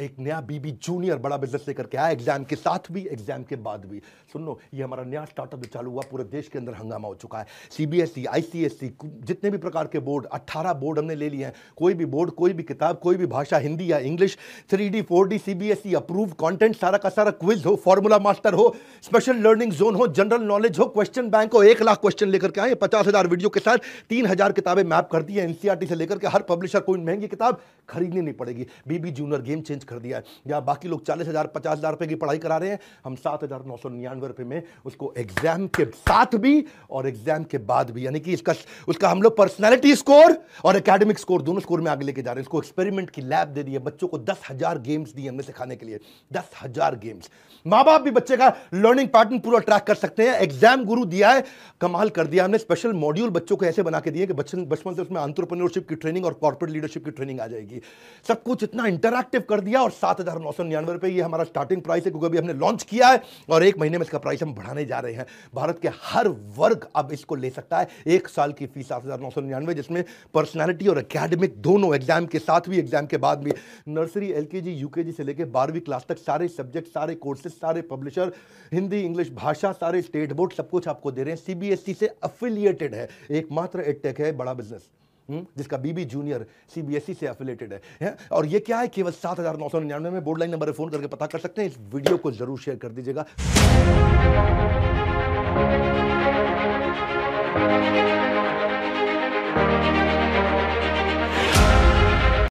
एक नया बीबी जूनियर बड़ा बिजनेस लेकर के आया एग्जाम के साथ भी एग्जाम के बाद भी सुन लो ये हमारा नया स्टार्टअप जो चालू हुआ पूरे देश के अंदर हंगामा हो चुका है सीबीएसई आईसीएसई जितने भी प्रकार के बोर्ड अट्ठारह बोर्ड हमने ले लिए हैं कोई भी बोर्ड कोई भी किताब कोई भी भाषा हिंदी या English three D four D C B S E approve content सारा का सारा क्विज हो फॉर्मूला मास्टर हो स्पेशल लर्निंग जोन हो जनरल नॉलेज हो क्वेश्चन बैंक हो एक लाख क्वेश्चन लेकर के आए पचास हज़ार वीडियो के साथ तीन हज़ार किताबें मैप कर दी है एनसीआरटी से लेकर के हर पब्लिशर को महंगी किताब खरीदनी नहीं पड़ेगी BB junior game change change कर दिया है या बाकी लोग चालीस हज़ार पचास हज़ार रुपये की पढ़ाई करा रहे हैं हम सात हज़ार नौ सौ निन्यानवे रुपये में उसको एग्ज़ाम के साथ भी और एग्ज़ाम के बाद भी यानी कि इसका उसका हम लोग पर्सनैलिटी स्कोर और अकेडमिक स्कोर दोनों स्कोर में आगे लेके जा रहे हैं उसको एक्सपेरिमेंट की लैब दे दी है बच्चों को दस हज़ार गेम्स दिए हमने सिखाने के लिए दस हज़ार गेम्स माँ बाप भी बच्चे का लर्निंग पैटर्न पूरा ट्रैक कर सकते हैं एग्जाम गुरु दिया है कमाल कर दिया हमने स्पेशल मॉड्यूल बच्चों को ऐसे बना के दिए कि बचपन बचपन से उसमें अंतरप्रनोरशिप की ट्रेनिंग और कॉर्पोरेट लीडरशिप की ट्रेनिंग आ जाएगी सब कुछ इतना इंटरैक्टिव कर दिया लिया और सात हज़ार नौ सौ निन्यानवे रुपये ये हमारा स्टार्टिंग प्राइस है क्योंकि अभी हमने लॉन्च किया है और एक महीने में इसका प्राइस हम बढ़ाने जा रहे हैं भारत के हर वर्ग अब इसको ले सकता है एक साल की फीस सात हज़ार नौ सौ निन्यानवे जिसमें पर्सनैलिटी और अकेडमिक दोनों एग्जाम के साथ भी एग्जाम के बाद भी नर्सरी एल के जी यू के जी से लेकर बारहवीं क्लास तक सारे सब्जेक्ट सारे कोर्सेज सारे पब्लिशर हिंदी इंग्लिश भाषा सारे स्टेट बोर्ड सब कुछ आपको दे रहे हैं सी बी एस ई से अफिलिएटेड है एकमात्र एडटेक है बड़ा बिजनेस हम्म, जिसका बीबी जूनियर सीबीएसई से एफिलेटेड है, या? और ये क्या है केवल सात हजार नौ सौ निन्यानवे में बोर्ड लाइन नंबर पर फोन करके पता कर सकते हैं इस वीडियो को जरूर शेयर कर दीजिएगा